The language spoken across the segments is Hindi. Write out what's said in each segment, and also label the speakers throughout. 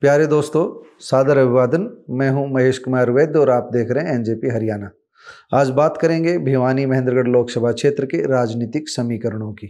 Speaker 1: प्यारे दोस्तों सादर अभिवादन मैं हूं महेश कुमार वैद्य और आप देख रहे हैं एनजेपी हरियाणा आज बात करेंगे भिवानी महेंद्रगढ़ लोकसभा क्षेत्र के राजनीतिक समीकरणों की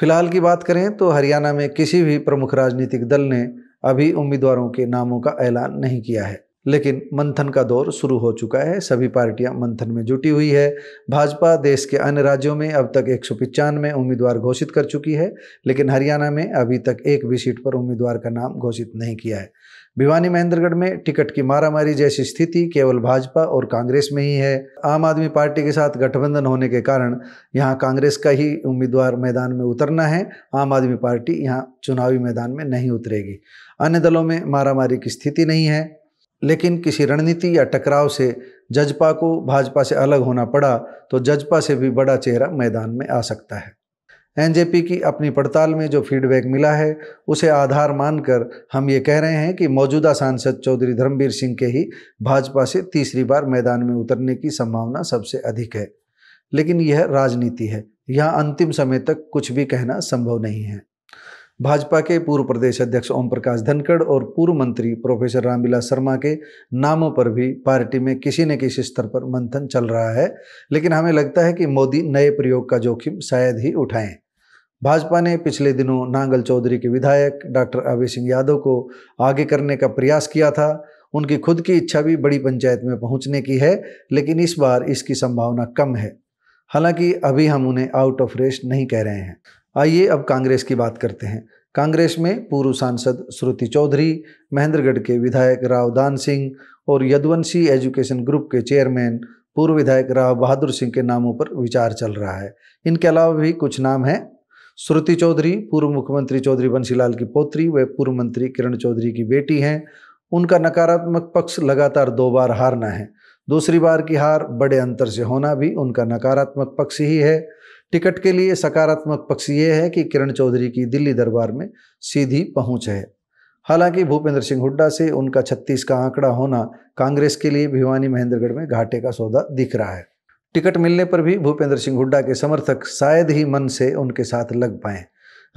Speaker 1: फिलहाल की बात करें तो हरियाणा में किसी भी प्रमुख राजनीतिक दल ने अभी उम्मीदवारों के नामों का ऐलान नहीं किया है लेकिन मंथन का दौर शुरू हो चुका है सभी पार्टियां मंथन में जुटी हुई है भाजपा देश के अन्य राज्यों में अब तक एक उम्मीदवार घोषित कर चुकी है लेकिन हरियाणा में अभी तक एक भी सीट पर उम्मीदवार का नाम घोषित नहीं किया है भिवानी महेंद्रगढ़ में टिकट की मारामारी जैसी स्थिति केवल भाजपा और कांग्रेस में ही है आम आदमी पार्टी के साथ गठबंधन होने के कारण यहाँ कांग्रेस का ही उम्मीदवार मैदान में उतरना है आम आदमी पार्टी यहाँ चुनावी मैदान में नहीं उतरेगी अन्य दलों में मारामारी की स्थिति नहीं है लेकिन किसी रणनीति या टकराव से जजपा को भाजपा से अलग होना पड़ा तो जजपा से भी बड़ा चेहरा मैदान में आ सकता है एनजेपी की अपनी पड़ताल में जो फीडबैक मिला है उसे आधार मानकर हम ये कह रहे हैं कि मौजूदा सांसद चौधरी धर्मवीर सिंह के ही भाजपा से तीसरी बार मैदान में उतरने की संभावना सबसे अधिक है लेकिन यह राजनीति है यहाँ अंतिम समय तक कुछ भी कहना संभव नहीं है भाजपा के पूर्व प्रदेश अध्यक्ष ओम प्रकाश धनखड़ और पूर्व मंत्री प्रोफेसर रामविलास शर्मा के नामों पर भी पार्टी में किसी न किसी स्तर पर मंथन चल रहा है लेकिन हमें लगता है कि मोदी नए प्रयोग का जोखिम शायद ही उठाएं भाजपा ने पिछले दिनों नांगल चौधरी के विधायक डॉक्टर अभय सिंह यादव को आगे करने का प्रयास किया था उनकी खुद की इच्छा भी बड़ी पंचायत में पहुंचने की है लेकिन इस बार इसकी संभावना कम है हालांकि अभी हम उन्हें आउट ऑफ रेस्ट नहीं कह रहे हैं आइए अब कांग्रेस की बात करते हैं कांग्रेस में पूर्व सांसद श्रुति चौधरी महेंद्रगढ़ के विधायक राव दान सिंह और यदुवंशी एजुकेशन ग्रुप के चेयरमैन पूर्व विधायक राव बहादुर सिंह के नामों पर विचार चल रहा है इनके अलावा भी कुछ नाम हैं श्रुति चौधरी पूर्व मुख्यमंत्री चौधरी बंसीलाल की पोत्री व पूर्व मंत्री किरण चौधरी की बेटी हैं उनका नकारात्मक पक्ष लगातार दो बार हारना है दूसरी बार की हार बड़े अंतर से होना भी उनका नकारात्मक पक्ष ही है टिकट के लिए सकारात्मक पक्ष ये है कि किरण चौधरी की दिल्ली दरबार में सीधी पहुंच है हालांकि भूपेंद्र सिंह हुड्डा से उनका 36 का आंकड़ा होना कांग्रेस के लिए भिवानी महेंद्रगढ़ में घाटे का सौदा दिख रहा है टिकट मिलने पर भी भूपेंद्र सिंह हुड्डा के समर्थक शायद ही मन से उनके साथ लग पाएं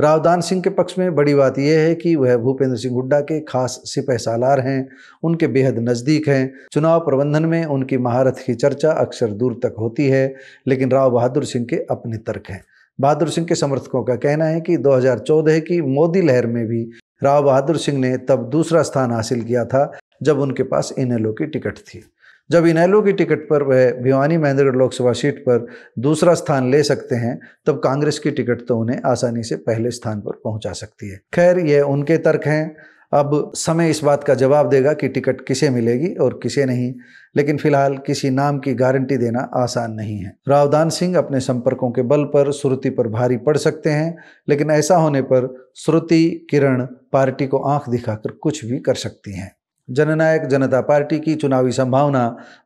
Speaker 1: रावदान सिंह के पक्ष में बड़ी बात यह है कि वह भूपेंद्र सिंह हुड्डा के खास सिपह सालार हैं उनके बेहद नज़दीक हैं चुनाव प्रबंधन में उनकी महारत की चर्चा अक्सर दूर तक होती है लेकिन राव बहादुर सिंह के अपने तर्क हैं बहादुर सिंह के समर्थकों का कहना है कि 2014 की मोदी लहर में भी राव बहादुर सिंह ने तब दूसरा स्थान हासिल किया था जब उनके पास इन की टिकट थी जब इनैलो की टिकट पर वह भिवानी महेंद्रगढ़ लोकसभा सीट पर दूसरा स्थान ले सकते हैं तब कांग्रेस की टिकट तो उन्हें आसानी से पहले स्थान पर पहुंचा सकती है खैर यह उनके तर्क हैं अब समय इस बात का जवाब देगा कि टिकट किसे मिलेगी और किसे नहीं लेकिन फिलहाल किसी नाम की गारंटी देना आसान नहीं है रावदान सिंह अपने संपर्कों के बल पर श्रुति पर भारी पड़ सकते हैं लेकिन ऐसा होने पर श्रुति किरण पार्टी को आंख दिखाकर कुछ भी कर सकती हैं जननायक जनता पार्टी की चुनावी संभावना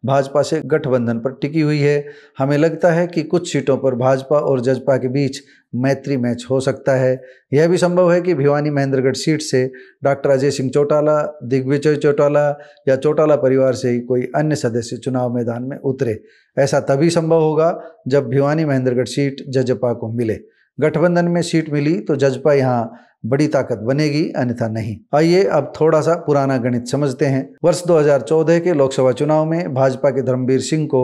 Speaker 1: भाजपा से गठबंधन पर टिकी हुई है हमें लगता है कि कुछ सीटों पर भाजपा और जजपा के बीच मैत्री मैच हो सकता है यह भी संभव है कि भिवानी महेंद्रगढ़ सीट से डॉक्टर अजय सिंह चौटाला दिग्विजय चौटाला या चौटाला परिवार से ही कोई अन्य सदस्य चुनाव मैदान में उतरे ऐसा तभी संभव होगा जब भिवानी महेंद्रगढ़ सीट जजपा को मिले गठबंधन में सीट मिली तो जजपा यहाँ बड़ी ताकत बनेगी अन्यथा नहीं आइए अब थोड़ा सा पुराना गणित समझते हैं वर्ष 2014 के लोकसभा चुनाव में भाजपा के धर्मवीर सिंह को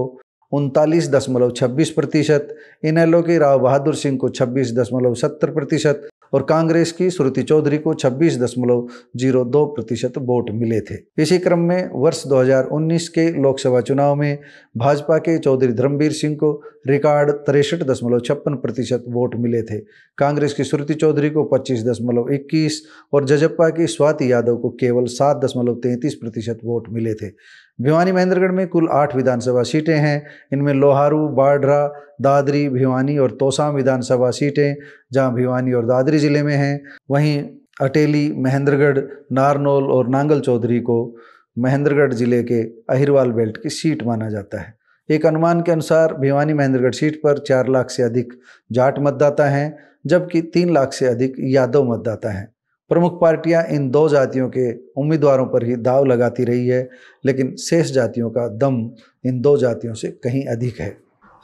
Speaker 1: उनतालीस दशमलव छब्बीस प्रतिशत इनएलओ के राव बहादुर सिंह को छब्बीस दशमलव सत्तर प्रतिशत और कांग्रेस की श्रुति चौधरी को छब्बीस दशमलव जीरो दो प्रतिशत वोट मिले थे इसी क्रम में वर्ष 2019 के लोकसभा चुनाव में भाजपा के चौधरी धर्मवीर सिंह को रिकॉर्ड तिरसठ दशमलव छप्पन प्रतिशत वोट मिले थे कांग्रेस की श्रुति चौधरी को पच्चीस दशमलव इक्कीस और जजपा की स्वाति यादव को केवल सात दशमलव तैंतीस प्रतिशत वोट मिले थे भिवानी महेंद्रगढ़ में कुल आठ विधानसभा सीटें हैं इनमें लोहारू बाडरा दादरी भिवानी और तोसाम विधानसभा सीटें जहां भिवानी और दादरी ज़िले में हैं वहीं अटेली महेंद्रगढ़ नारनोल और नांगल चौधरी को महेंद्रगढ़ ज़िले के अहिरवाल बेल्ट की सीट माना जाता है एक अनुमान के अनुसार भिवानी महेंद्रगढ़ सीट पर चार लाख से अधिक जाट मतदाता हैं जबकि तीन लाख से अधिक यादव मतदाता हैं प्रमुख पार्टियां इन दो जातियों के उम्मीदवारों पर ही दाव लगाती रही है लेकिन शेष जातियों का दम इन दो जातियों से कहीं अधिक है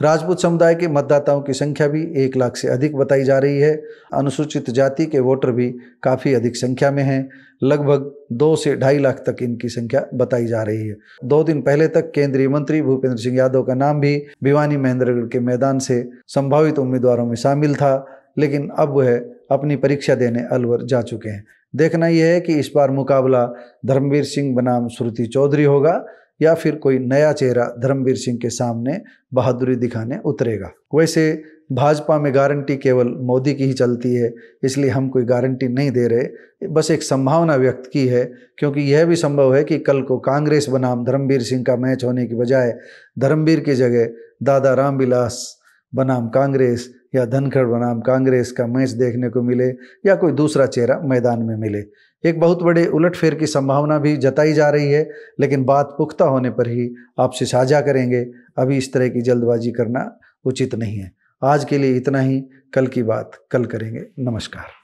Speaker 1: राजपूत समुदाय के मतदाताओं की संख्या भी एक लाख से अधिक बताई जा रही है अनुसूचित जाति के वोटर भी काफ़ी अधिक संख्या में हैं लगभग दो से ढाई लाख तक इनकी संख्या बताई जा रही है दो दिन पहले तक केंद्रीय मंत्री भूपेंद्र सिंह यादव का नाम भी भिवानी महेंद्रगढ़ के मैदान से संभावित उम्मीदवारों में शामिल था लेकिन अब वह अपनी परीक्षा देने अलवर जा चुके हैं देखना यह है कि इस बार मुकाबला धर्मवीर सिंह बनाम श्रुति चौधरी होगा या फिर कोई नया चेहरा धर्मवीर सिंह के सामने बहादुरी दिखाने उतरेगा वैसे भाजपा में गारंटी केवल मोदी की ही चलती है इसलिए हम कोई गारंटी नहीं दे रहे बस एक संभावना व्यक्त की है क्योंकि यह भी संभव है कि कल को कांग्रेस बनाम धर्मवीर सिंह का मैच होने की बजाय धर्मवीर की जगह दादा रामविलास बनाम कांग्रेस या धनखड़ बनाम कांग्रेस का मैच देखने को मिले या कोई दूसरा चेहरा मैदान में मिले एक बहुत बड़े उलटफेर की संभावना भी जताई जा रही है लेकिन बात पुख्ता होने पर ही आपसे साझा करेंगे अभी इस तरह की जल्दबाजी करना उचित नहीं है आज के लिए इतना ही कल की बात कल करेंगे नमस्कार